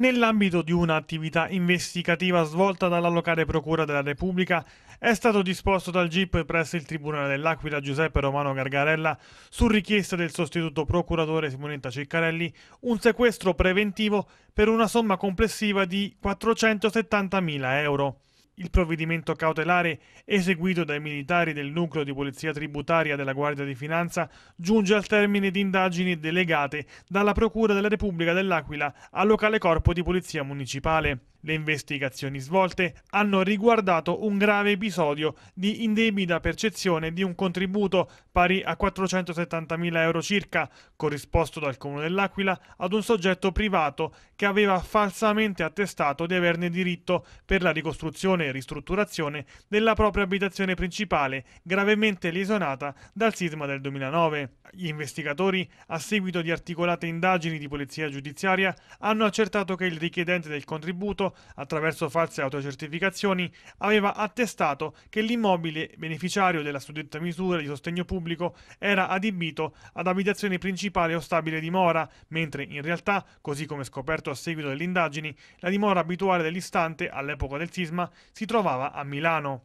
Nell'ambito di un'attività investigativa svolta dalla locale Procura della Repubblica, è stato disposto dal GIP presso il Tribunale dell'Aquila Giuseppe Romano Gargarella, su richiesta del sostituto procuratore Simonetta Ciccarelli, un sequestro preventivo per una somma complessiva di 470.000 euro il provvedimento cautelare eseguito dai militari del nucleo di polizia tributaria della Guardia di Finanza giunge al termine di indagini delegate dalla Procura della Repubblica dell'Aquila al locale corpo di polizia municipale. Le investigazioni svolte hanno riguardato un grave episodio di indebita percezione di un contributo pari a 470.000 euro circa, corrisposto dal Comune dell'Aquila ad un soggetto privato che aveva falsamente attestato di averne diritto per la ricostruzione e ristrutturazione della propria abitazione principale, gravemente lesionata dal sisma del 2009. Gli investigatori, a seguito di articolate indagini di polizia giudiziaria, hanno accertato che il richiedente del contributo attraverso false autocertificazioni, aveva attestato che l'immobile beneficiario della suddetta misura di sostegno pubblico era adibito ad abitazione principale o stabile dimora, mentre in realtà, così come scoperto a seguito delle indagini, la dimora abituale dell'istante all'epoca del sisma si trovava a Milano.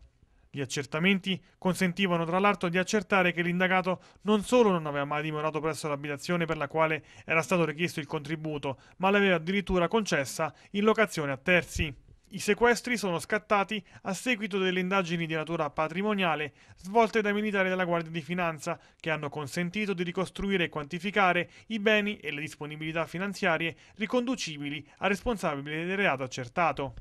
Gli accertamenti consentivano tra l'altro di accertare che l'indagato non solo non aveva mai dimorato presso l'abitazione per la quale era stato richiesto il contributo, ma l'aveva addirittura concessa in locazione a terzi. I sequestri sono scattati a seguito delle indagini di natura patrimoniale svolte dai militari della Guardia di Finanza, che hanno consentito di ricostruire e quantificare i beni e le disponibilità finanziarie riconducibili al responsabile del reato accertato.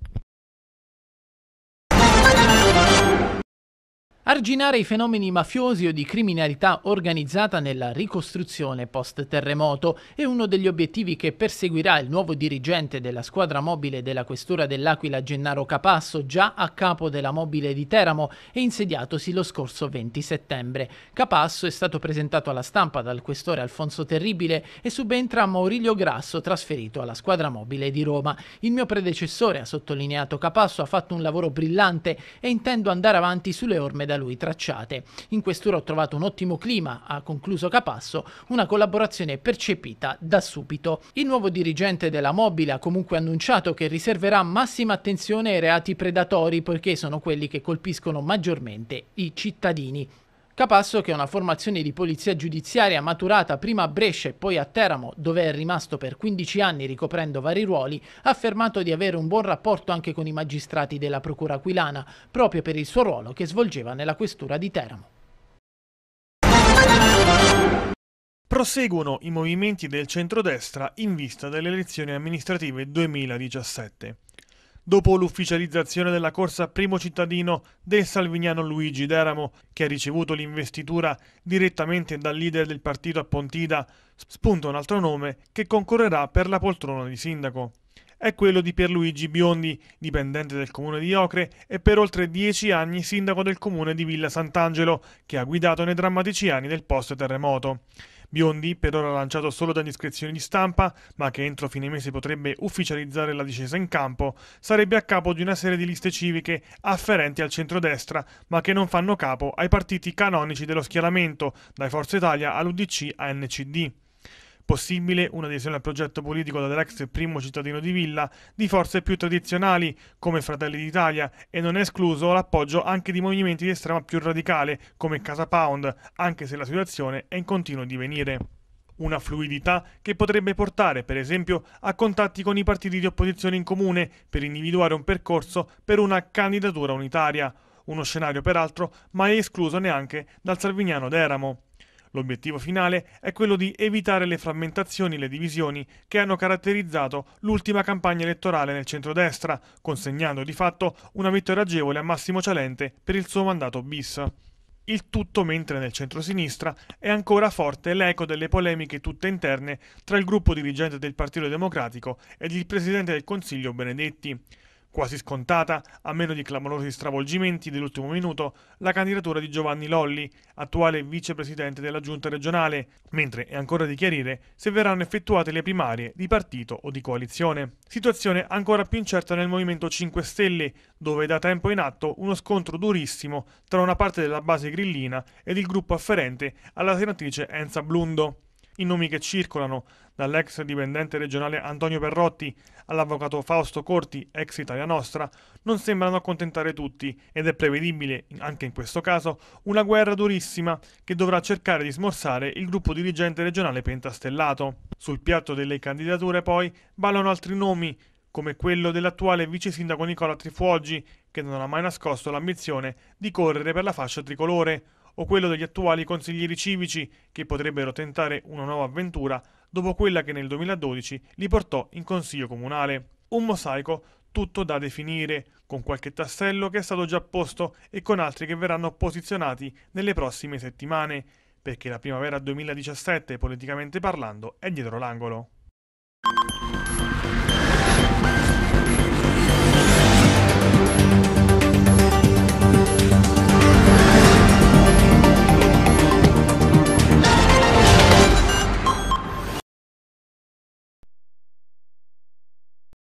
Arginare i fenomeni mafiosi o di criminalità organizzata nella ricostruzione post-terremoto è uno degli obiettivi che perseguirà il nuovo dirigente della squadra mobile della Questura dell'Aquila Gennaro Capasso, già a capo della mobile di Teramo e insediatosi lo scorso 20 settembre. Capasso è stato presentato alla stampa dal questore Alfonso Terribile e subentra Maurilio Grasso, trasferito alla squadra mobile di Roma. Il mio predecessore, ha sottolineato Capasso, ha fatto un lavoro brillante e intendo andare avanti sulle orme da lui tracciate. In questura ho trovato un ottimo clima, ha concluso Capasso, una collaborazione percepita da subito. Il nuovo dirigente della Mobile ha comunque annunciato che riserverà massima attenzione ai reati predatori poiché sono quelli che colpiscono maggiormente i cittadini. Capasso, che è una formazione di polizia giudiziaria maturata prima a Brescia e poi a Teramo, dove è rimasto per 15 anni ricoprendo vari ruoli, ha affermato di avere un buon rapporto anche con i magistrati della Procura Aquilana, proprio per il suo ruolo che svolgeva nella questura di Teramo. Proseguono i movimenti del centrodestra in vista delle elezioni amministrative 2017 dopo l'ufficializzazione della corsa primo cittadino del salvignano Luigi Deramo, che ha ricevuto l'investitura direttamente dal leader del partito a Pontida, spunta un altro nome che concorrerà per la poltrona di sindaco. È quello di Pierluigi Biondi, dipendente del comune di Ocre e per oltre dieci anni sindaco del comune di Villa Sant'Angelo, che ha guidato nei drammatici anni del post-terremoto. Biondi, per ora lanciato solo da indiscrezioni di stampa, ma che entro fine mese potrebbe ufficializzare la discesa in campo, sarebbe a capo di una serie di liste civiche afferenti al centrodestra, ma che non fanno capo ai partiti canonici dello schieramento, dai Forza Italia all'UDC a NCD. Possibile un'adesione al progetto politico dell'ex primo cittadino di Villa di forze più tradizionali come Fratelli d'Italia e non è escluso l'appoggio anche di movimenti di estrema più radicale come Casa Pound, anche se la situazione è in continuo divenire una fluidità che potrebbe portare, per esempio, a contatti con i partiti di opposizione in comune per individuare un percorso per una candidatura unitaria, uno scenario peraltro mai escluso neanche dal Salvignano D'Eramo. L'obiettivo finale è quello di evitare le frammentazioni e le divisioni che hanno caratterizzato l'ultima campagna elettorale nel centrodestra, consegnando di fatto una vittoria agevole a Massimo Cialente per il suo mandato bis. Il tutto mentre nel centro-sinistra è ancora forte l'eco delle polemiche tutte interne tra il gruppo dirigente del Partito Democratico ed il presidente del Consiglio Benedetti quasi scontata, a meno di clamorosi stravolgimenti dell'ultimo minuto, la candidatura di Giovanni Lolli, attuale vicepresidente della giunta regionale, mentre è ancora di chiarire se verranno effettuate le primarie di partito o di coalizione. Situazione ancora più incerta nel Movimento 5 Stelle, dove è da tempo in atto uno scontro durissimo tra una parte della base grillina ed il gruppo afferente alla senatrice Enza Blundo. I nomi che circolano, dall'ex dipendente regionale Antonio Perrotti all'avvocato Fausto Corti, ex Italia Nostra, non sembrano accontentare tutti ed è prevedibile, anche in questo caso, una guerra durissima che dovrà cercare di smorzare il gruppo dirigente regionale pentastellato. Sul piatto delle candidature poi ballano altri nomi, come quello dell'attuale vice sindaco Nicola Trifuoggi, che non ha mai nascosto l'ambizione di correre per la fascia tricolore, o quello degli attuali consiglieri civici che potrebbero tentare una nuova avventura dopo quella che nel 2012 li portò in consiglio comunale. Un mosaico tutto da definire, con qualche tassello che è stato già posto e con altri che verranno posizionati nelle prossime settimane, perché la primavera 2017, politicamente parlando, è dietro l'angolo.